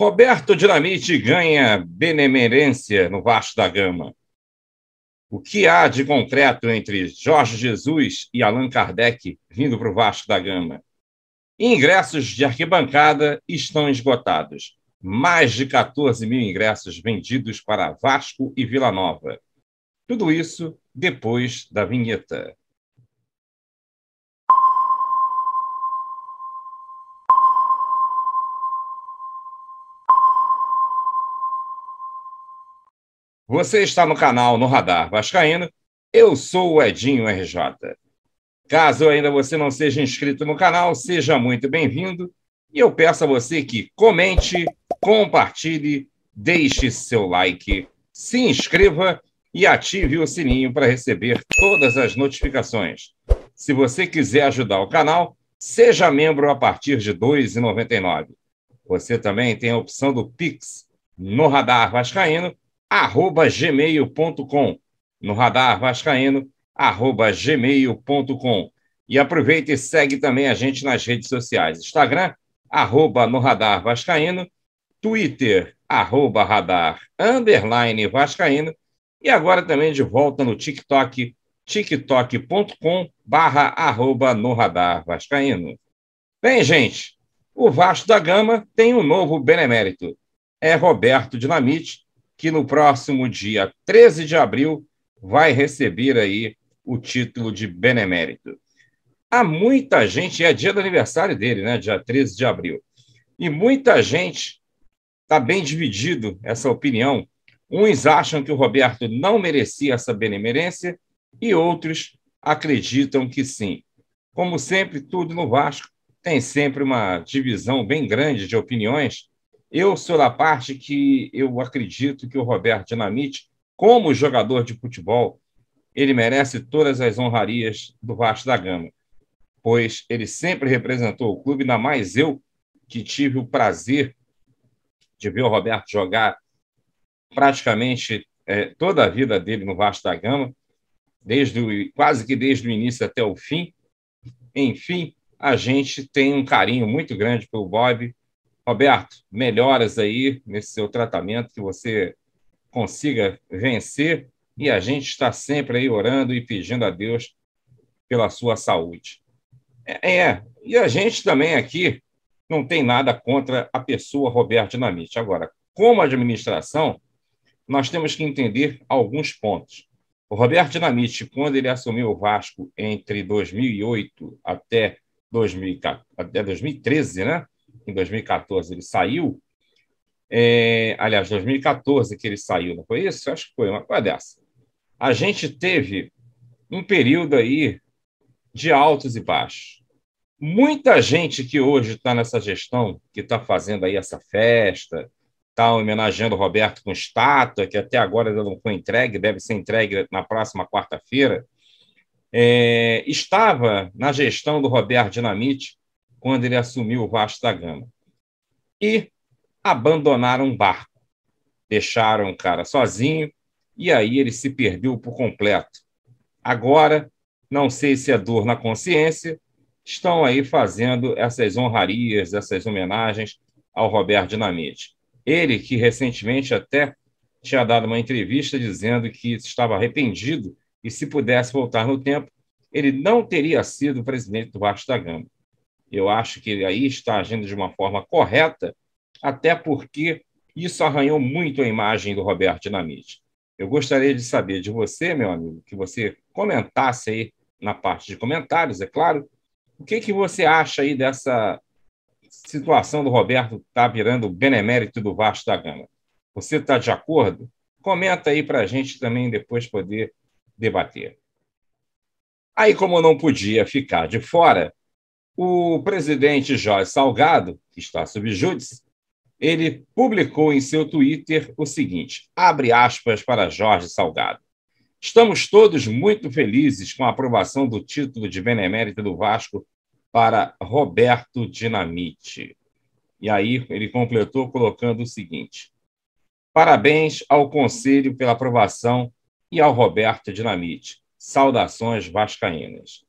Roberto Dinamite ganha benemerência no Vasco da Gama. O que há de concreto entre Jorge Jesus e Allan Kardec vindo para o Vasco da Gama? Ingressos de arquibancada estão esgotados. Mais de 14 mil ingressos vendidos para Vasco e Vila Nova. Tudo isso depois da vinheta. Você está no canal No Radar Vascaíno. Eu sou o Edinho RJ. Caso ainda você não seja inscrito no canal, seja muito bem-vindo. E eu peço a você que comente, compartilhe, deixe seu like, se inscreva e ative o sininho para receber todas as notificações. Se você quiser ajudar o canal, seja membro a partir de R$ 2,99. Você também tem a opção do Pix no Radar Vascaíno arroba gmail.com. No radar vascaíno, arroba gmail.com. E aproveita e segue também a gente nas redes sociais. Instagram, arroba no radar vascaíno. Twitter, arroba radar, underline vascaíno. E agora também de volta no TikTok, tiktok.com barra arroba no radar vascaíno. Bem, gente, o Vasco da Gama tem um novo benemérito. É Roberto Dinamite, que no próximo dia 13 de abril vai receber aí o título de benemérito. Há muita gente, é dia do aniversário dele, né, dia 13 de abril, e muita gente está bem dividido essa opinião. Uns acham que o Roberto não merecia essa benemerência e outros acreditam que sim. Como sempre, tudo no Vasco tem sempre uma divisão bem grande de opiniões eu sou da parte que eu acredito que o Roberto Dinamite, como jogador de futebol, ele merece todas as honrarias do Vasco da Gama, pois ele sempre representou o clube, ainda mais eu, que tive o prazer de ver o Roberto jogar praticamente é, toda a vida dele no Vasco da Gama, desde o, quase que desde o início até o fim. Enfim, a gente tem um carinho muito grande pelo Bob, Roberto, melhoras aí nesse seu tratamento, que você consiga vencer. E a gente está sempre aí orando e pedindo a Deus pela sua saúde. É, é, e a gente também aqui não tem nada contra a pessoa Roberto Dinamite. Agora, como administração, nós temos que entender alguns pontos. O Roberto Dinamite, quando ele assumiu o Vasco entre 2008 até, 2000, até 2013, né? em 2014 ele saiu, é, aliás, 2014 que ele saiu, não foi isso? Eu acho que foi uma coisa dessa. A gente teve um período aí de altos e baixos. Muita gente que hoje está nessa gestão, que está fazendo aí essa festa, está homenageando o Roberto com estátua, que até agora ainda não foi entregue, deve ser entregue na próxima quarta-feira, é, estava na gestão do Roberto Dinamite quando ele assumiu o Vasco da Gama. E abandonaram um barco, deixaram o cara sozinho, e aí ele se perdeu por completo. Agora, não sei se é dor na consciência, estão aí fazendo essas honrarias, essas homenagens ao Roberto Dinamite. Ele que recentemente até tinha dado uma entrevista dizendo que estava arrependido e se pudesse voltar no tempo, ele não teria sido presidente do Vasco da Gama. Eu acho que aí está agindo de uma forma correta, até porque isso arranhou muito a imagem do Roberto Dinamite. Eu gostaria de saber de você, meu amigo, que você comentasse aí na parte de comentários, é claro, o que, que você acha aí dessa situação do Roberto estar tá virando o benemérito do Vasco da Gama? Você está de acordo? Comenta aí para a gente também depois poder debater. Aí, como não podia ficar de fora, o presidente Jorge Salgado, que está sob júdice, ele publicou em seu Twitter o seguinte: abre aspas para Jorge Salgado. Estamos todos muito felizes com a aprovação do título de benemérito do Vasco para Roberto Dinamite. E aí ele completou colocando o seguinte: Parabéns ao Conselho pela aprovação e ao Roberto Dinamite. Saudações vascaínas.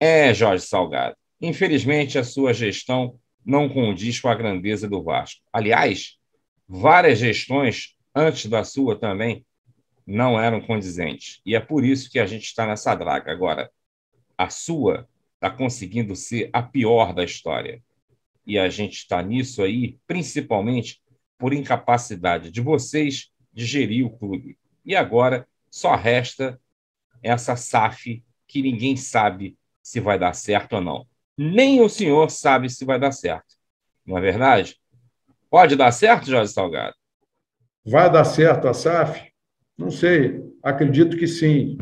É, Jorge Salgado. Infelizmente, a sua gestão não condiz com a grandeza do Vasco. Aliás, várias gestões antes da sua também não eram condizentes. E é por isso que a gente está nessa draga. Agora, a sua está conseguindo ser a pior da história. E a gente está nisso aí, principalmente por incapacidade de vocês de gerir o clube. E agora só resta essa SAF que ninguém sabe se vai dar certo ou não nem o senhor sabe se vai dar certo. Não é verdade? Pode dar certo, Jorge Salgado? Vai dar certo a SAF? Não sei, acredito que sim.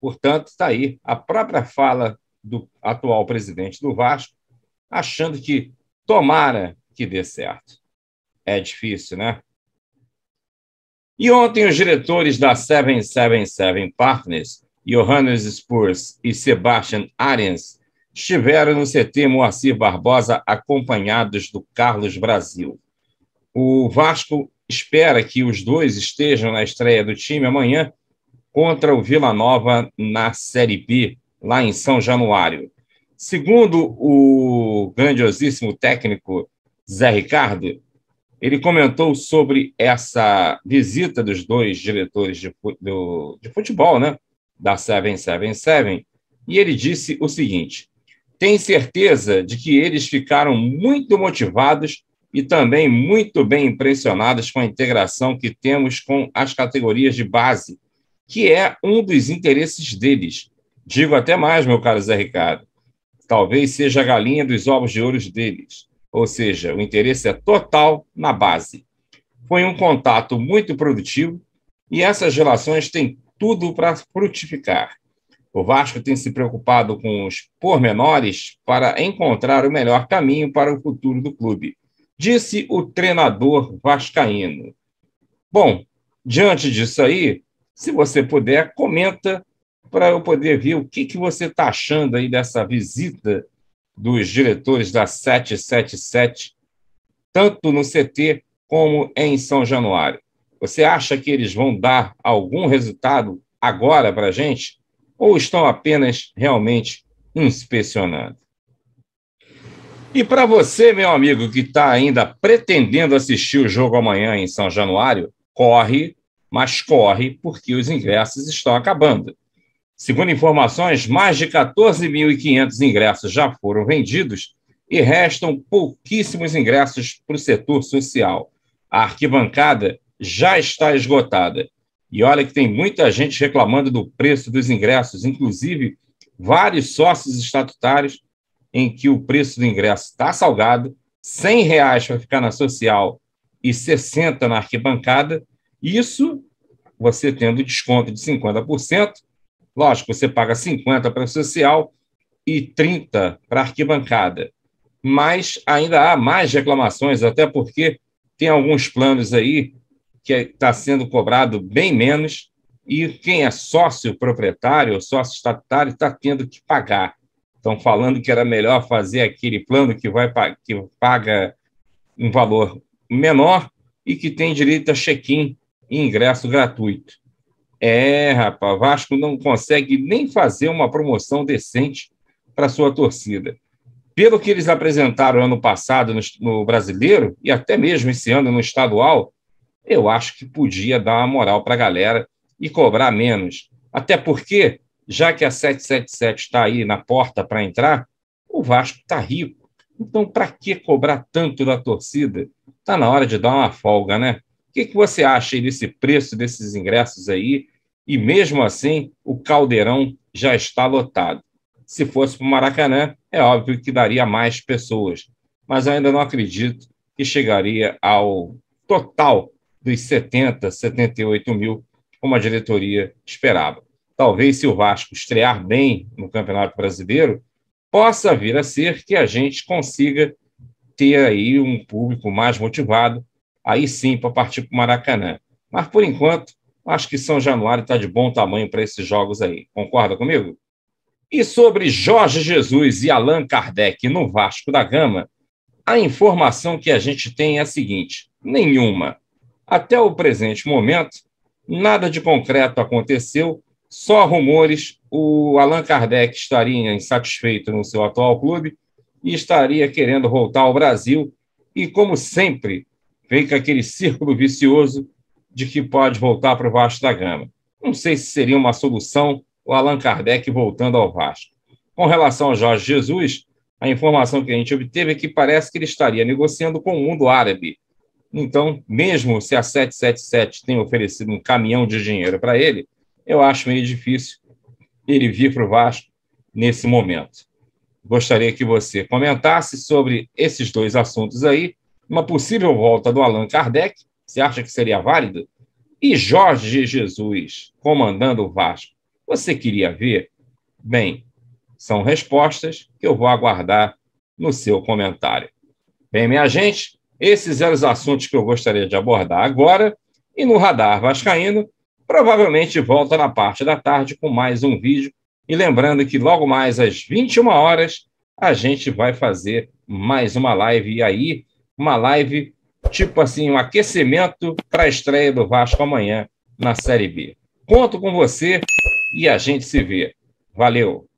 Portanto, está aí a própria fala do atual presidente do Vasco, achando que tomara que dê certo. É difícil, né? E ontem, os diretores da 777 Partners, Johannes Spurs e Sebastian Ariens, estiveram no CT Moacir Barbosa, acompanhados do Carlos Brasil. O Vasco espera que os dois estejam na estreia do time amanhã contra o Vila Nova na Série B, lá em São Januário. Segundo o grandiosíssimo técnico Zé Ricardo, ele comentou sobre essa visita dos dois diretores de, do, de futebol, né, da 777, e ele disse o seguinte: tenho certeza de que eles ficaram muito motivados e também muito bem impressionados com a integração que temos com as categorias de base, que é um dos interesses deles. Digo até mais, meu caro Zé Ricardo. Talvez seja a galinha dos ovos de ouro deles. Ou seja, o interesse é total na base. Foi um contato muito produtivo e essas relações têm tudo para frutificar. O Vasco tem se preocupado com os pormenores para encontrar o melhor caminho para o futuro do clube, disse o treinador vascaíno. Bom, diante disso aí, se você puder, comenta para eu poder ver o que, que você está achando aí dessa visita dos diretores da 777, tanto no CT como em São Januário. Você acha que eles vão dar algum resultado agora para a gente? ou estão apenas realmente inspecionando? E para você, meu amigo, que está ainda pretendendo assistir o jogo amanhã em São Januário, corre, mas corre, porque os ingressos estão acabando. Segundo informações, mais de 14.500 ingressos já foram vendidos e restam pouquíssimos ingressos para o setor social. A arquibancada já está esgotada e olha que tem muita gente reclamando do preço dos ingressos, inclusive vários sócios estatutários em que o preço do ingresso está salgado, R$ reais para ficar na social e 60 na arquibancada. Isso você tendo desconto de 50%, lógico, você paga 50 para social e 30 para arquibancada. Mas ainda há mais reclamações, até porque tem alguns planos aí que está sendo cobrado bem menos, e quem é sócio proprietário, sócio estatutário, está tendo que pagar. Estão falando que era melhor fazer aquele plano que, vai, que paga um valor menor e que tem direito a check-in e ingresso gratuito. É, rapaz, Vasco não consegue nem fazer uma promoção decente para sua torcida. Pelo que eles apresentaram ano passado no, no brasileiro, e até mesmo esse ano no estadual, eu acho que podia dar uma moral para a galera e cobrar menos. Até porque, já que a 777 está aí na porta para entrar, o Vasco está rico. Então, para que cobrar tanto da torcida? Está na hora de dar uma folga, né? O que, que você acha desse preço desses ingressos aí? E mesmo assim, o caldeirão já está lotado. Se fosse para o Maracanã, é óbvio que daria mais pessoas, mas ainda não acredito que chegaria ao total dos 70, 78 mil, como a diretoria esperava. Talvez, se o Vasco estrear bem no Campeonato Brasileiro, possa vir a ser que a gente consiga ter aí um público mais motivado, aí sim, para partir para o Maracanã. Mas, por enquanto, acho que São Januário está de bom tamanho para esses jogos aí. Concorda comigo? E sobre Jorge Jesus e Allan Kardec no Vasco da Gama, a informação que a gente tem é a seguinte: nenhuma. Até o presente momento, nada de concreto aconteceu, só rumores. O Allan Kardec estaria insatisfeito no seu atual clube e estaria querendo voltar ao Brasil. E, como sempre, vem com aquele círculo vicioso de que pode voltar para o Vasco da Gama. Não sei se seria uma solução o Allan Kardec voltando ao Vasco. Com relação ao Jorge Jesus, a informação que a gente obteve é que parece que ele estaria negociando com o mundo árabe então, mesmo se a 777 tem oferecido um caminhão de dinheiro para ele, eu acho meio difícil ele vir para o Vasco nesse momento. Gostaria que você comentasse sobre esses dois assuntos aí, uma possível volta do Allan Kardec, você acha que seria válido? E Jorge Jesus comandando o Vasco, você queria ver? Bem, são respostas que eu vou aguardar no seu comentário. Bem, minha gente, esses eram os assuntos que eu gostaria de abordar agora. E no Radar Vascaíno, provavelmente volta na parte da tarde com mais um vídeo. E lembrando que logo mais às 21 horas a gente vai fazer mais uma live. E aí, uma live tipo assim, um aquecimento para a estreia do Vasco amanhã na Série B. Conto com você e a gente se vê. Valeu!